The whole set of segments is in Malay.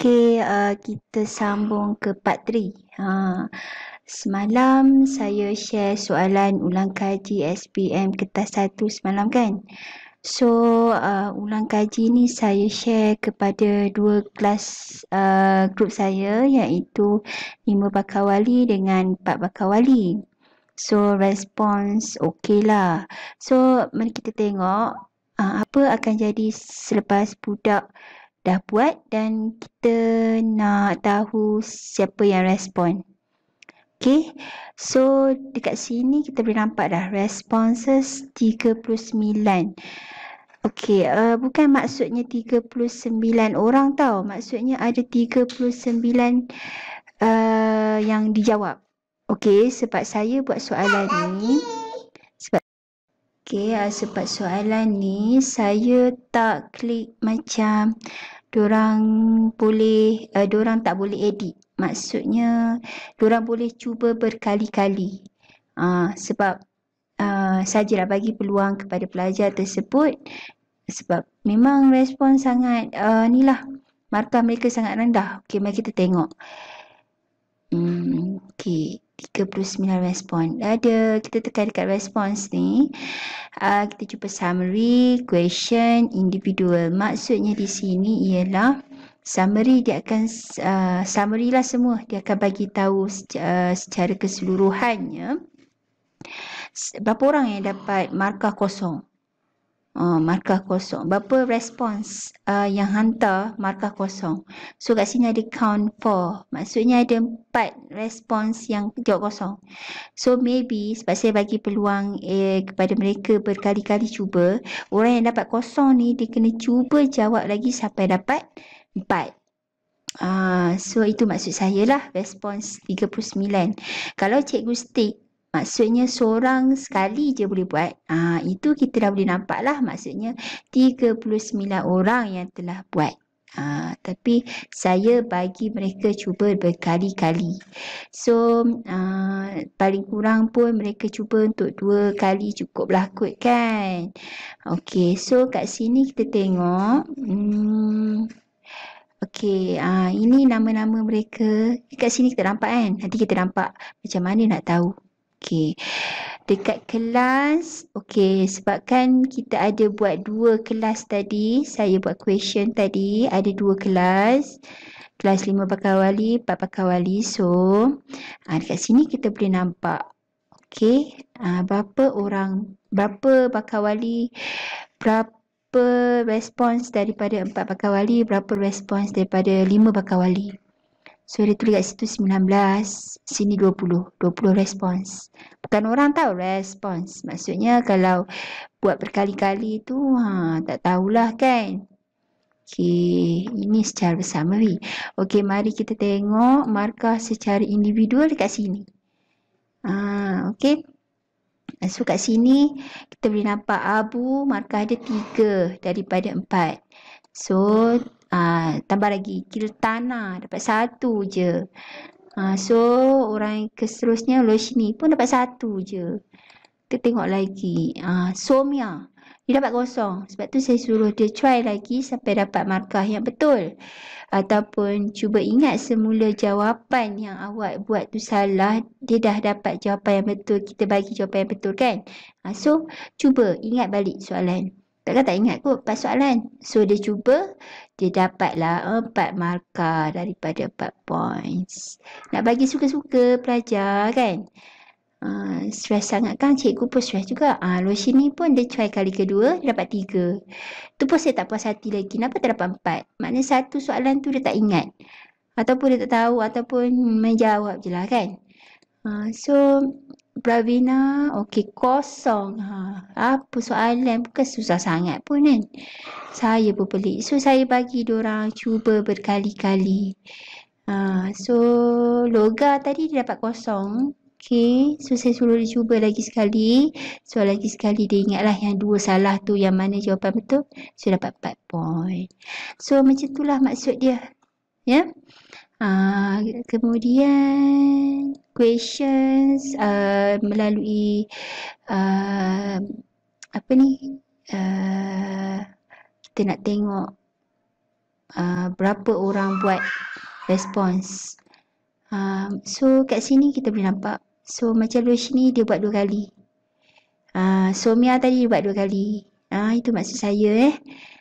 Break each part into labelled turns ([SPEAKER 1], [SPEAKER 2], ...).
[SPEAKER 1] Okey, uh, kita sambung ke part 3. Ha. Semalam saya share soalan ulang kaji SPM kertas satu semalam kan. So, uh, ulang kaji ni saya share kepada dua kelas uh, grup saya iaitu 5 bakal wali dengan 4 bakal wali. So, respons okey lah. So, mari kita tengok uh, apa akan jadi selepas budak dah buat dan kita nak tahu siapa yang respon. Okay, so dekat sini kita boleh nampak dah responses 39. Okay, uh, bukan maksudnya 39 orang tau. Maksudnya ada 39 uh, yang dijawab. Okay, sebab saya buat soalan ni. Okey, ah, sebab soalan ni saya tak klik macam diorang boleh uh, diorang tak boleh edit. Maksudnya diorang boleh cuba berkali-kali. Uh, sebab uh, saya bagi peluang kepada pelajar tersebut sebab memang respon sangat uh, ni lah markah mereka sangat rendah. Okey, mari kita tengok. Hmm, okey. 39 respon. Ada kita tekan dekat response ni. Uh, kita cuba summary, question, individual. Maksudnya di sini ialah summary dia akan uh, summary lah semua. Dia akan bagi tahu secara, uh, secara keseluruhannya berapa orang yang dapat markah kosong uh, markah kosong. Berapa respons uh, yang hantar markah kosong. So kat sini ada count for. Maksudnya ada empat respons yang jawab kosong. So maybe sebab saya bagi peluang eh, kepada mereka berkali-kali cuba. Orang yang dapat kosong ni dia kena cuba jawab lagi sampai dapat empat. Uh, so itu maksud saya lah respons 39. Kalau cikgu stick Maksudnya seorang sekali je boleh buat. Ha, itu kita dah boleh nampak lah. Maksudnya 39 orang yang telah buat. Ha, tapi saya bagi mereka cuba berkali-kali. So ha, paling kurang pun mereka cuba untuk dua kali cukup lah kot kan. Okay so kat sini kita tengok. Hmm, Okey, uh, ini nama-nama mereka. Dekat sini kita nampak kan? Nanti kita nampak macam mana nak tahu. Okey. Dekat kelas, okey sebabkan kita ada buat dua kelas tadi, saya buat question tadi, ada dua kelas. Kelas lima pakar wali, empat pakar wali. So, ha, dekat sini kita boleh nampak. Okey, ha, berapa orang, berapa pakar wali, berapa respons daripada empat pakar wali, berapa respons daripada lima pakar wali. So dia tulis kat situ 19, sini 20, 20 respons. Bukan orang tahu respons. Maksudnya kalau buat berkali-kali tu ha, tak tahulah kan. Okay, ini secara summary. Okey, mari kita tengok markah secara individual dekat sini. Ah, ha, okey. So kat sini kita boleh nampak abu markah dia 3 daripada 4. So Ah, tambah lagi kiltana dapat satu je uh, so orang yang keseterusnya loshini pun dapat satu je kita tengok lagi uh, somia dia dapat kosong sebab tu saya suruh dia try lagi sampai dapat markah yang betul ataupun cuba ingat semula jawapan yang awak buat tu salah dia dah dapat jawapan yang betul kita bagi jawapan yang betul kan uh, so cuba ingat balik soalan Takkan tak ingat kot empat soalan. So dia cuba, dia dapatlah eh, empat markah daripada empat points. Nak bagi suka-suka pelajar kan. Uh, stress sangat kan cikgu pun stress juga uh, ah, Loshin ni pun dia try kali kedua dia dapat tiga tu pun saya tak puas hati lagi kenapa tak dapat empat maknanya satu soalan tu dia tak ingat ataupun dia tak tahu ataupun menjawab je lah kan uh, so Pravina, okey kosong. Ha, apa soalan? Bukan susah sangat pun kan. Saya pun pelik. So saya bagi orang cuba berkali-kali. Ha, so loga tadi dia dapat kosong. Okey, so saya suruh dia cuba lagi sekali. So lagi sekali dia ingatlah yang dua salah tu yang mana jawapan betul. So dapat 4 point. So macam itulah maksud dia. Ya. Yeah? Ha, kemudian questions uh, melalui uh, apa ni uh, kita nak tengok uh, berapa orang buat respons. um, so kat sini kita boleh nampak so macam Lush ni dia buat dua kali uh, so Mia tadi dia buat dua kali uh, itu maksud saya eh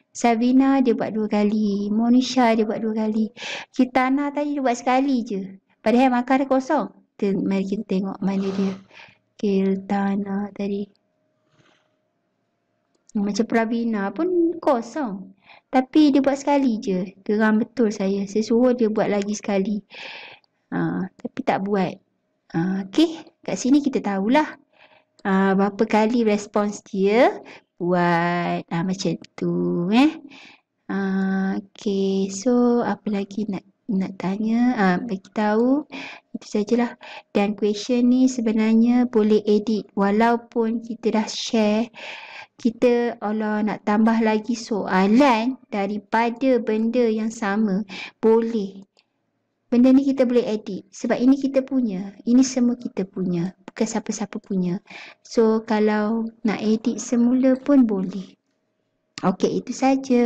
[SPEAKER 1] Sabina dia buat dua kali. Monisha dia buat dua kali. Kitana tadi dia buat sekali je. Padahal makar dia kosong. Teng- mari kita tengok mana dia. Kiltana ah, tadi. Macam Pravina pun kosong. Tapi dia buat sekali je. Geram betul saya. Saya suruh dia buat lagi sekali. Uh, tapi tak buat. Uh, ah, okay. Kat sini kita tahulah. Uh, berapa kali respons dia buat uh, macam tu. Eh. Uh, okay. So apa lagi nak nak tanya. Uh, bagi tahu itu sajalah dan question ni sebenarnya boleh edit walaupun kita dah share kita Allah nak tambah lagi soalan daripada benda yang sama boleh benda ni kita boleh edit sebab ini kita punya ini semua kita punya bukan siapa-siapa punya so kalau nak edit semula pun boleh Okey, itu saja.